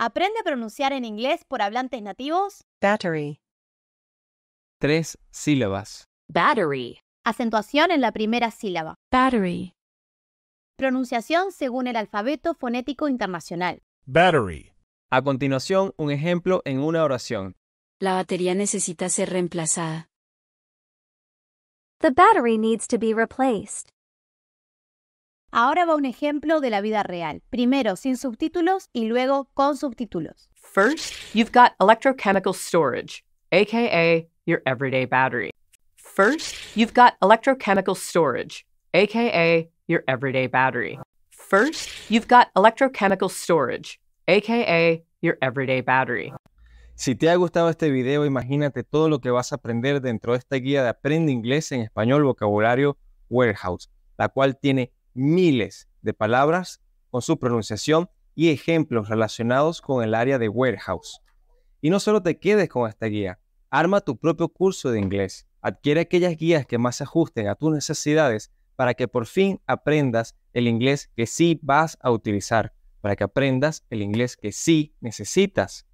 Aprende a pronunciar en inglés por hablantes nativos. Battery. Tres sílabas. Battery. Acentuación en la primera sílaba. Battery. Pronunciación según el alfabeto fonético internacional. Battery. A continuación, un ejemplo en una oración. La batería necesita ser reemplazada. The battery needs to be replaced. Ahora va un ejemplo de la vida real. Primero sin subtítulos y luego con subtítulos. First, you've got electrochemical storage, aka your everyday battery. First, you've got electrochemical storage, aka your everyday battery. First, you've got electrochemical storage, aka your everyday battery. Si te ha gustado este video, imagínate todo lo que vas a aprender dentro de esta guía de Aprende Inglés en Español Vocabulario Warehouse, la cual tiene miles de palabras con su pronunciación y ejemplos relacionados con el área de warehouse. Y no solo te quedes con esta guía, arma tu propio curso de inglés. Adquiere aquellas guías que más se ajusten a tus necesidades para que por fin aprendas el inglés que sí vas a utilizar, para que aprendas el inglés que sí necesitas.